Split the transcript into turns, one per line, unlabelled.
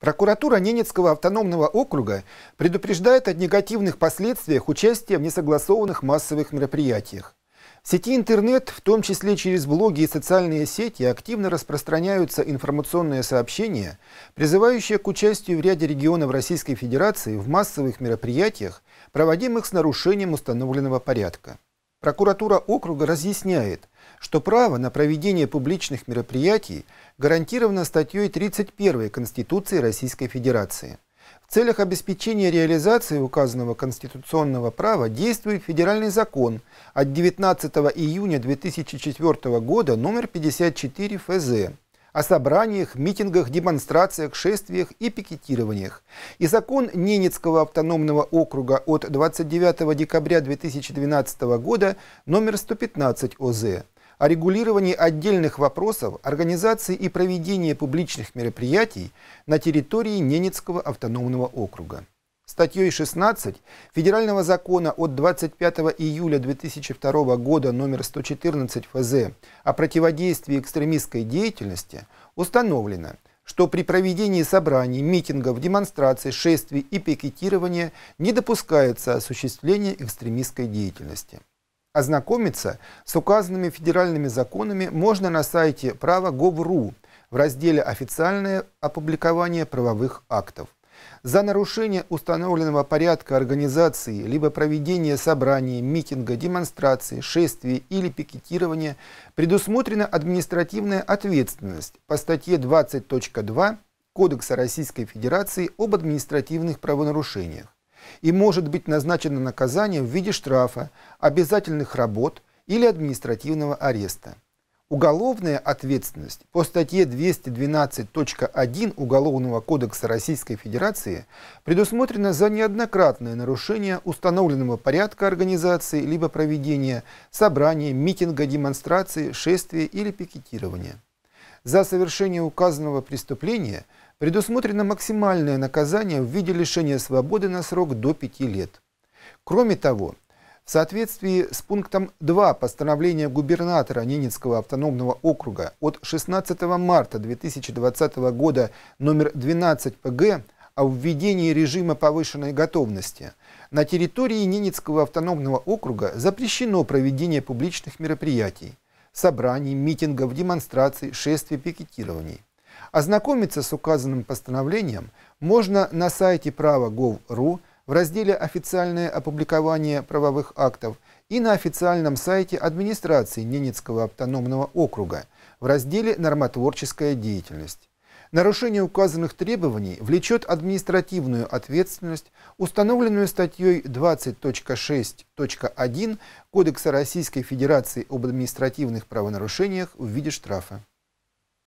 Прокуратура Ненецкого автономного округа предупреждает о негативных последствиях участия в несогласованных массовых мероприятиях. В сети интернет, в том числе через блоги и социальные сети, активно распространяются информационные сообщения, призывающие к участию в ряде регионов Российской Федерации в массовых мероприятиях, проводимых с нарушением установленного порядка. Прокуратура округа разъясняет, что право на проведение публичных мероприятий гарантировано статьей 31 Конституции Российской Федерации. В целях обеспечения реализации указанного конституционного права действует федеральный закон от 19 июня 2004 года номер 54 ФЗ о собраниях, митингах, демонстрациях, шествиях и пикетированиях. И закон Ненецкого автономного округа от 29 декабря 2012 года номер 115 ОЗ о регулировании отдельных вопросов организации и проведения публичных мероприятий на территории Ненецкого автономного округа статьей 16 Федерального закона от 25 июля 2002 года номер 114 ФЗ о противодействии экстремистской деятельности установлено, что при проведении собраний, митингов, демонстраций, шествий и пикетирования не допускается осуществление экстремистской деятельности. Ознакомиться с указанными федеральными законами можно на сайте «Право.gov.ru» в разделе «Официальное опубликование правовых актов» за нарушение установленного порядка организации либо проведения собрания, митинга, демонстрации, шествия или пикетирования предусмотрена административная ответственность по статье 20.2 Кодекса Российской Федерации об административных правонарушениях и может быть назначено наказание в виде штрафа, обязательных работ или административного ареста. Уголовная ответственность по статье 212.1 Уголовного кодекса Российской Федерации предусмотрена за неоднократное нарушение установленного порядка организации либо проведения собрания, митинга, демонстрации, шествия или пикетирования. За совершение указанного преступления предусмотрено максимальное наказание в виде лишения свободы на срок до 5 лет. Кроме того, в соответствии с пунктом 2 постановления губернатора Ненецкого автономного округа от 16 марта 2020 года номер 12 ПГ о введении режима повышенной готовности на территории Ненецкого автономного округа запрещено проведение публичных мероприятий, собраний, митингов, демонстраций, шествий, пикетирований. Ознакомиться с указанным постановлением можно на сайте право.gov.ru в разделе «Официальное опубликование правовых актов» и на официальном сайте администрации Ненецкого автономного округа в разделе «Нормотворческая деятельность». Нарушение указанных требований влечет административную ответственность, установленную статьей 20.6.1 Кодекса Российской Федерации об административных правонарушениях в виде штрафа.